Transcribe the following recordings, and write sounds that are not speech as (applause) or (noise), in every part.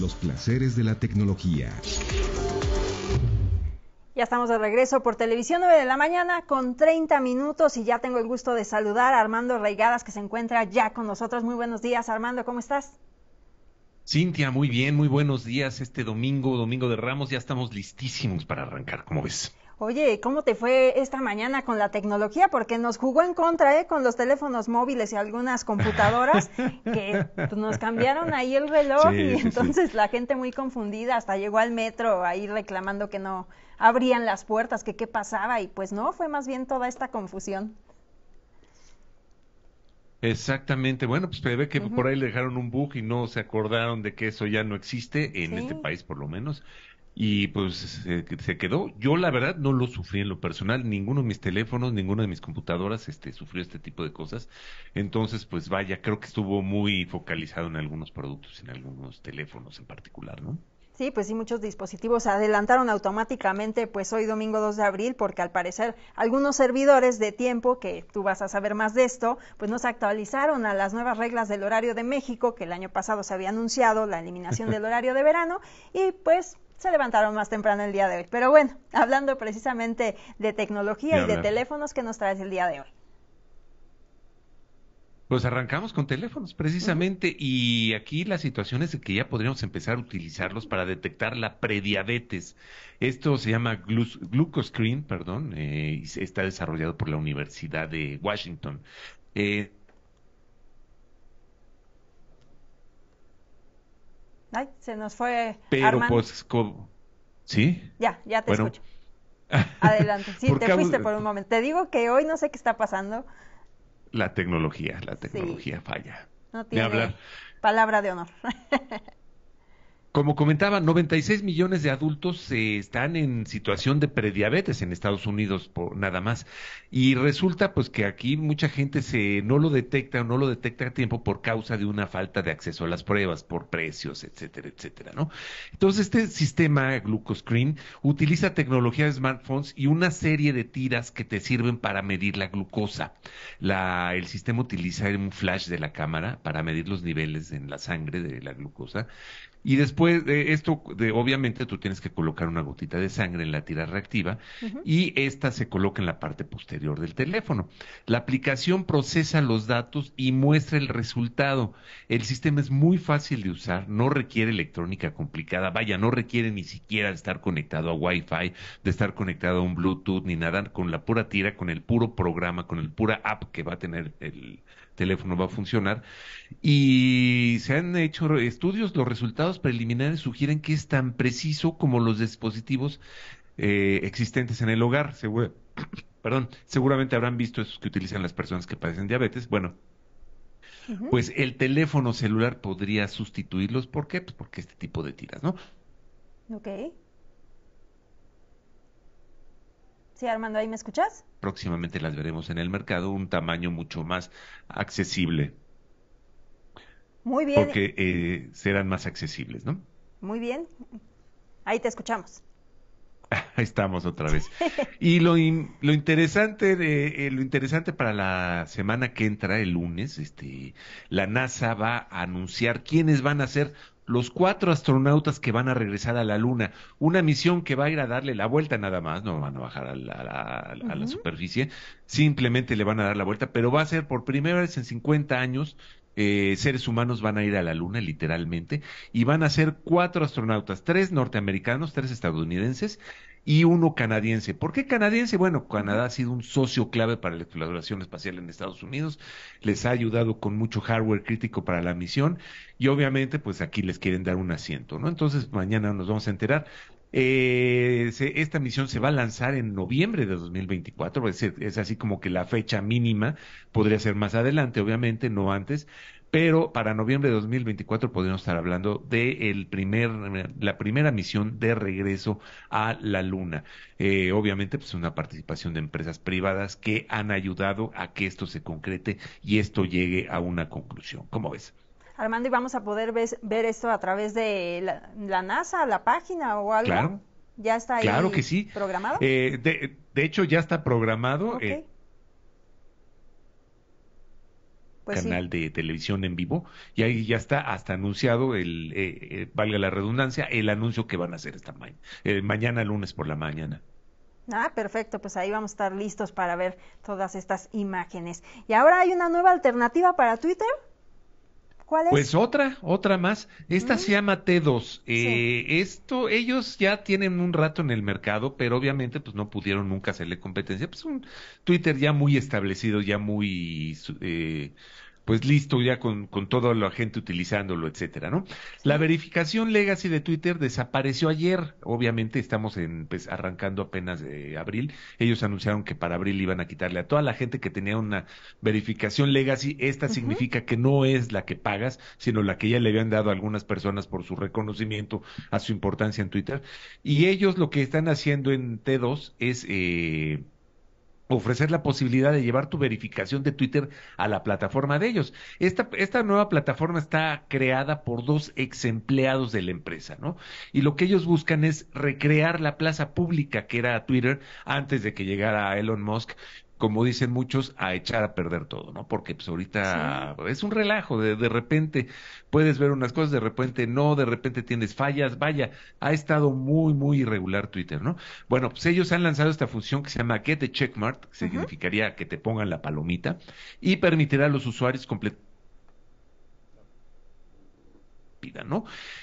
Los placeres de la tecnología. Ya estamos de regreso por Televisión 9 de la mañana con 30 minutos y ya tengo el gusto de saludar a Armando Reigadas que se encuentra ya con nosotros. Muy buenos días, Armando, ¿cómo estás? Cintia, muy bien, muy buenos días este domingo, domingo de Ramos, ya estamos listísimos para arrancar, ¿cómo ves? Oye, ¿cómo te fue esta mañana con la tecnología? Porque nos jugó en contra, ¿eh? Con los teléfonos móviles y algunas computadoras (laughs) que pues, nos cambiaron ahí el reloj y entonces la gente muy confundida hasta llegó al metro ahí reclamando que no abrían las puertas, que qué pasaba y pues no, fue más bien toda esta confusión. Exactamente. Bueno, pues se ve que por ahí le dejaron un bug y no se acordaron de que eso ya no existe en este país, por lo menos y pues se, quedó. Yo la verdad no lo sufrí en lo personal, ninguno de mis teléfonos, ninguna de mis computadoras este, sufrió este tipo de cosas. Entonces, pues vaya, creo que estuvo muy focalizado en algunos productos, en algunos teléfonos en particular, ¿no? Sí, pues sí, muchos dispositivos se adelantaron automáticamente, pues hoy domingo 2 de abril, porque al parecer algunos servidores de tiempo, que tú vas a saber más de esto, pues no se actualizaron a las nuevas reglas del horario de México, que el año pasado se había anunciado la (laughs) eliminación del horario de verano, y pues se levantaron más temprano el día de hoy. Pero bueno, hablando precisamente de tecnología y, de teléfonos que nos traes el día de hoy. Pues arrancamos con teléfonos precisamente y aquí la situación es que ya podríamos empezar a utilizarlos para detectar la prediabetes. Esto se llama glu glucoscreen, perdón, eh, y está desarrollado por la Universidad de Washington. Eh, se nos fue. Pero pues, ¿sí? Ya, ya te escucho. Adelante. (laughs) Sí, te fuiste por un momento. Te digo que hoy no sé qué está pasando. La tecnología, la tecnología falla. No tiene palabra de honor. (laughs) Como comentaba, 96 millones de adultos se eh, están en situación de prediabetes en Estados Unidos, por, nada más. Y resulta pues que aquí mucha gente se no lo detecta o no lo detecta a tiempo por causa de una falta de acceso a las pruebas, por precios, etcétera, etcétera, ¿no? Entonces este sistema GlucoScreen utiliza tecnología de smartphones y una serie de tiras que te sirven para medir la glucosa. La, el sistema utiliza un flash de la cámara para medir los niveles en la sangre de la glucosa y después de esto, obviamente tú tienes que colocar una gotita de sangre en la tira reactiva y esta se coloca en la parte posterior del teléfono. La aplicación procesa los datos y muestra el resultado. El sistema es muy fácil de usar, no requiere electrónica complicada, vaya, no requiere ni siquiera estar conectado a Wi-Fi, de estar conectado a un Bluetooth ni nada, con la pura tira, con el puro programa, con el pura app que va a tener el, teléfono va a funcionar. Y se han hecho estudios, los resultados preliminares sugieren que es tan preciso como los dispositivos eh, existentes en el hogar. (coughs) perdón, seguramente habrán visto esos que utilizan las personas que padecen diabetes. Bueno, pues el teléfono celular podría sustituirlos. ¿Por qué? Pues porque este tipo de tiras, ¿no? Ok. Sí, Armando, ¿ahí me escuchas? Próximamente las veremos en el mercado, un tamaño mucho más accesible. Muy bien. Porque eh, serán más accesibles, ¿no? Muy bien. Ahí te escuchamos. Ahí (laughs) estamos otra vez. (laughs) Y lo, lo interesante, eh, lo interesante para la semana que entra, el lunes, este, la NASA va a anunciar quiénes van a ser los cuatro astronautas que van a regresar a la Luna, una misión que va a ir a darle la vuelta nada más, no van a bajar a la, superficie, simplemente le van a dar la vuelta, pero va a ser por primera vez en 50 años eh, seres humanos van a ir a la Luna, literalmente, y van a ser cuatro astronautas, tres norteamericanos, tres estadounidenses y uno canadiense. ¿Por qué canadiense? Bueno, Canadá ha sido un socio clave para la exploración espacial en Estados Unidos, les ha ayudado con mucho hardware crítico para la misión y obviamente pues aquí les quieren dar un asiento, ¿no? Entonces mañana nos vamos a enterar. Eh, esta misión se va a lanzar en noviembre de 2024, es, es así como que la fecha mínima podría ser más adelante, obviamente, no antes, pero para noviembre de 2024 podríamos estar hablando de primer, la primera misión de regreso a la Luna. Eh, obviamente, pues una participación de empresas privadas que han ayudado a que esto se concrete y esto llegue a una conclusión. ¿Cómo ves? Armando, y vamos a poder ver esto a través de la, NASA, la página o algo. Claro. ¿Ya está ahí claro que sí. programado? Eh, de, hecho, ya está programado. el eh, pues canal de televisión en vivo y ahí ya está hasta anunciado el eh, valga la redundancia el anuncio que van a hacer esta mañana. mañana lunes por la mañana Ah, perfecto, pues ahí vamos a estar listos para ver todas estas imágenes. Y ahora hay una nueva alternativa para Twitter ¿Cuál es? Pues otra, otra más. Esta mm. se llama T2. Eh, Esto, ellos ya tienen un rato en el mercado, pero obviamente pues no pudieron nunca hacerle competencia. Pues un Twitter ya muy establecido, ya muy eh, pues listo ya con, con toda la gente utilizándolo, etcétera, ¿no? La verificación legacy de Twitter desapareció ayer, obviamente estamos en, pues, arrancando apenas de eh, abril, ellos anunciaron que para abril iban a quitarle a toda la gente que tenía una verificación legacy, esta significa que no es la que pagas, sino la que ya le habían dado a algunas personas por su reconocimiento a su importancia en Twitter, y ellos lo que están haciendo en T2 es... Eh, ofrecer la posibilidad de llevar tu verificación de Twitter a la plataforma de ellos. Esta, esta nueva plataforma está creada por dos ex empleados de la empresa, ¿no? Y lo que ellos buscan es recrear la plaza pública que era Twitter antes de que llegara Elon Musk como dicen muchos, a echar a perder todo, ¿no? Porque pues ahorita es un relajo, de, repente puedes ver unas cosas, de repente no, de repente tienes fallas, vaya, ha estado muy, muy irregular Twitter, ¿no? Bueno, pues ellos han lanzado esta función que se llama Get the Checkmark, que significaría que te pongan la palomita, y permitirá a los usuarios completar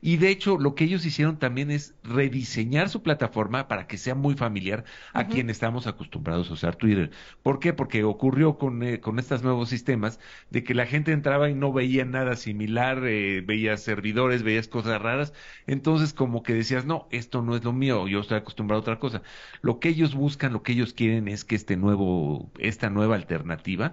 y de hecho, lo que ellos hicieron también es rediseñar su plataforma para que sea muy familiar a quien estamos acostumbrados a usar Twitter. ¿Por qué? Porque ocurrió con, eh, con estos nuevos sistemas de que la gente entraba y no veía nada similar, eh, veía servidores, veías cosas raras. Entonces, como que decías, no, esto no es lo mío, yo estoy acostumbrado a otra cosa. Lo que ellos buscan, lo que ellos quieren es que este nuevo, esta nueva alternativa,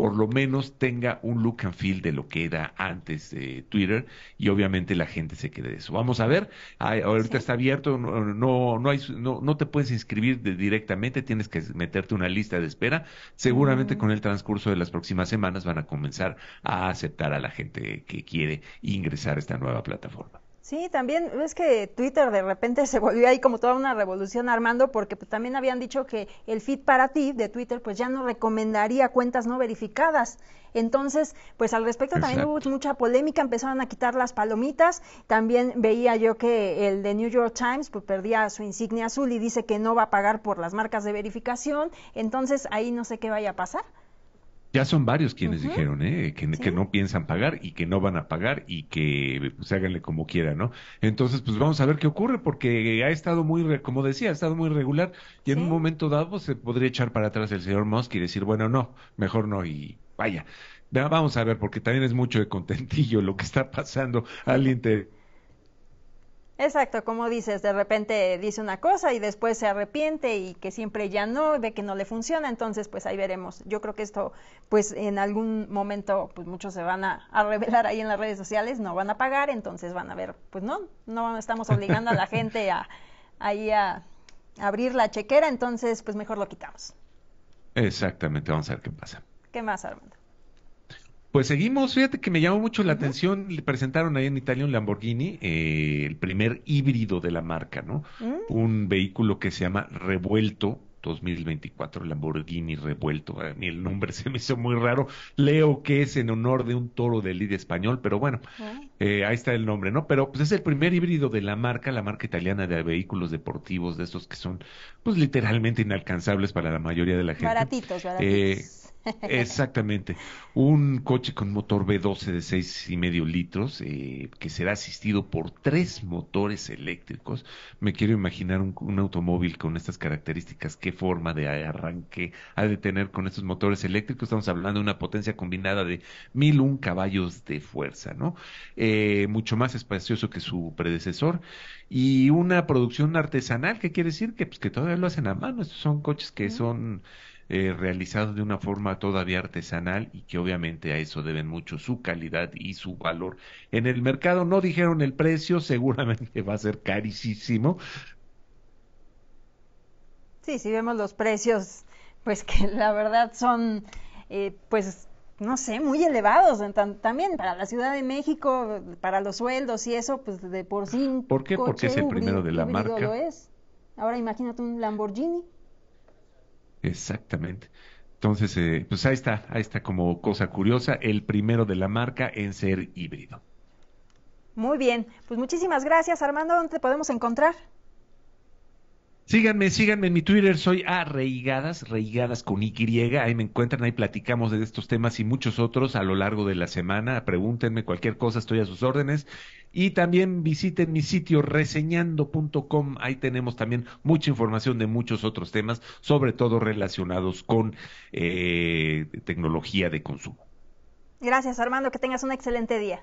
por lo menos tenga un look and feel de lo que era antes de Twitter y obviamente la gente se quede de eso. Vamos a ver, ahorita está abierto, no, no, hay, no, no te puedes inscribir directamente, tienes que meterte una lista de espera. Seguramente mm. con el transcurso de las próximas semanas van a comenzar a aceptar a la gente que quiere ingresar a esta nueva plataforma. Sí, también ves que Twitter de repente (laughs) se volvió ahí como toda una revolución armando porque pues, también habían dicho que el feed para ti de Twitter pues ya no recomendaría cuentas no verificadas. Entonces, pues al respecto también hubo mucha polémica, empezaron a quitar las palomitas, también veía yo que el de New York Times pues perdía su insignia azul y dice que no va a pagar por las marcas de verificación, entonces ahí no sé qué vaya a pasar. Ya son varios quienes dijeron ¿eh? que, no piensan pagar y que no van a pagar y que se pues, háganle como quieran, ¿no? Entonces, pues vamos a ver qué ocurre, porque ha estado muy, como decía, ha estado muy regular y en un momento dado se podría echar para atrás el señor Musk y decir, bueno, no, mejor no y vaya. Vamos a ver, porque también es mucho de contentillo lo que está pasando al interior Exacto, como dices, de repente dice una cosa y después se arrepiente y que siempre ya no, ve que no le funciona, entonces pues ahí veremos. Yo creo que esto pues en algún momento pues muchos se van a, revelar ahí en las redes sociales, no van a pagar, entonces van a ver, pues no, no estamos obligando a la gente a ahí a abrir la chequera, entonces pues mejor lo quitamos. Exactamente, vamos a ver qué pasa. ¿Qué más, Armando? Pues seguimos, fíjate que me llamó mucho la atención, le presentaron ahí en Italia un Lamborghini, eh, el primer híbrido de la marca, ¿no? Mm. Un vehículo que se llama Revuelto, 2024 Lamborghini revuelto. A mí el nombre (laughs) se me hizo muy raro. Leo que es en honor de un toro de líder español, pero bueno, eh, ahí está el nombre, ¿no? Pero pues es el primer híbrido de la marca, la marca italiana de vehículos deportivos, de estos que son pues literalmente inalcanzables para la mayoría de la gente. Baratitos, baratitos. Eh, Exactamente. Un coche con motor B 12 de seis y medio litros eh, que será asistido por tres motores eléctricos. Me quiero imaginar un, automóvil con estas características, qué forma de arranque ha de tener con estos motores eléctricos. Estamos hablando de una potencia combinada de 1001 caballos de fuerza, ¿no? Eh, mucho más espacioso que su predecesor y una producción artesanal, ¿qué quiere decir? Que, pues, que todavía lo hacen a mano. Estos son coches que son eh, realizado de una forma todavía artesanal y que obviamente a eso deben mucho su calidad y su valor en el mercado. No dijeron el precio, (laughs) seguramente va a ser carísimo. Sí, si vemos los precios, pues que la verdad son, eh, pues no sé, muy elevados también para la Ciudad de México, para los sueldos y eso, pues de por sí. ¿Por qué? Porque es el primero de la marca. Ahora imagínate un Lamborghini. Exactamente. Entonces, eh, pues ahí está, ahí está como cosa curiosa, el primero de la marca en ser híbrido. Muy bien, pues muchísimas gracias Armando, ¿dónde te podemos encontrar? Síganme, síganme en mi Twitter, soy arreigadas, Reigadas, con Y, ahí me encuentran, ahí platicamos de estos temas y muchos otros a lo largo de la semana, pregúntenme cualquier cosa, estoy a sus órdenes. Y también visiten mi sitio reseñando.com, ahí tenemos también mucha información de muchos otros temas, sobre todo relacionados con eh, tecnología de consumo. Gracias Armando, que tengas un excelente día.